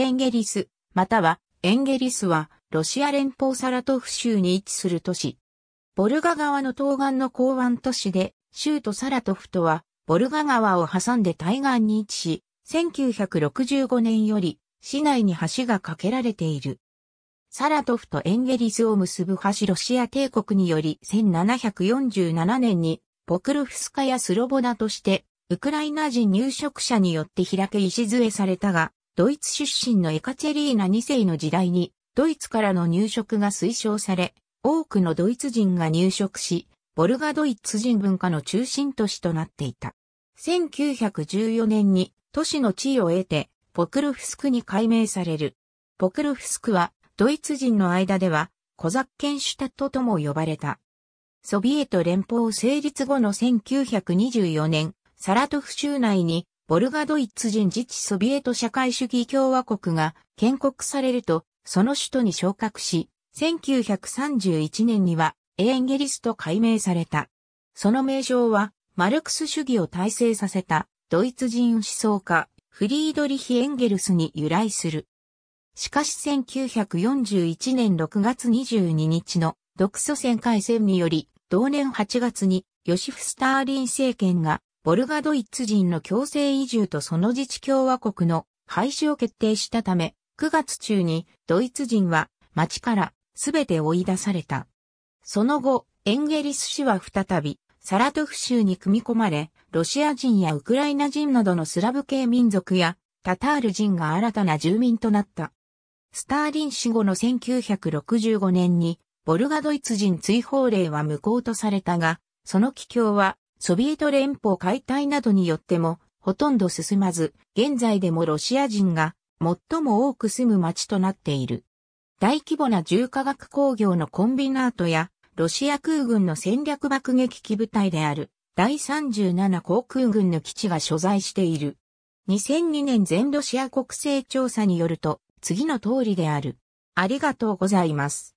エンゲリス、またはエンゲリスはロシア連邦サラトフ州に位置する都市。ボルガ川の東岸の港湾都市で、州都サラトフとは、ボルガ川を挟んで対岸に位置し、1965年より市内に橋が架けられている。サラトフとエンゲリスを結ぶ橋ロシア帝国により1747年にポクルフスカやスロボダとしてウクライナ人入植者によって開け石杖されたが、ドイツ出身のエカチェリーナ2世の時代に、ドイツからの入植が推奨され、多くのドイツ人が入植し、ボルガドイツ人文化の中心都市となっていた。1914年に都市の地位を得て、ポクルフスクに改名される。ポクルフスクは、ドイツ人の間では、コザッケンシュタットとも呼ばれた。ソビエト連邦成立後の1924年、サラトフ州内にボルガドイツ人自治ソビエト社会主義共和国が建国されると、その首都に昇格し、1931年にはエーンゲリスと改名された。その名称は、マルクス主義を体制させたドイツ人思想家、フリードリヒ・エンゲルスに由来する。しかし1941年6月22日の独ソ戦開戦により、同年8月にヨシフ・スターリン政権がボルガドイツ人の強制移住とその自治共和国の廃止を決定したため、9月中にドイツ人は町からすべて追い出された。その後、エンゲリス氏は再びサラトフ州に組み込まれ、ロシア人やウクライナ人などのスラブ系民族やタタール人が新たな住民となった。スターリン死後の1965年に、ボルガドイツ人追放令は無効とされたが、その帰郷はソビエト連邦解体などによっても、ほとんど進まず、現在でもロシア人が最も多く住む町となっている。大規模な重化学工業のコンビナートや、ロシア空軍の戦略爆撃機部隊である、第37航空軍の基地が所在している。2002年全ロシア国勢調査によると、次の通りである。ありがとうございます。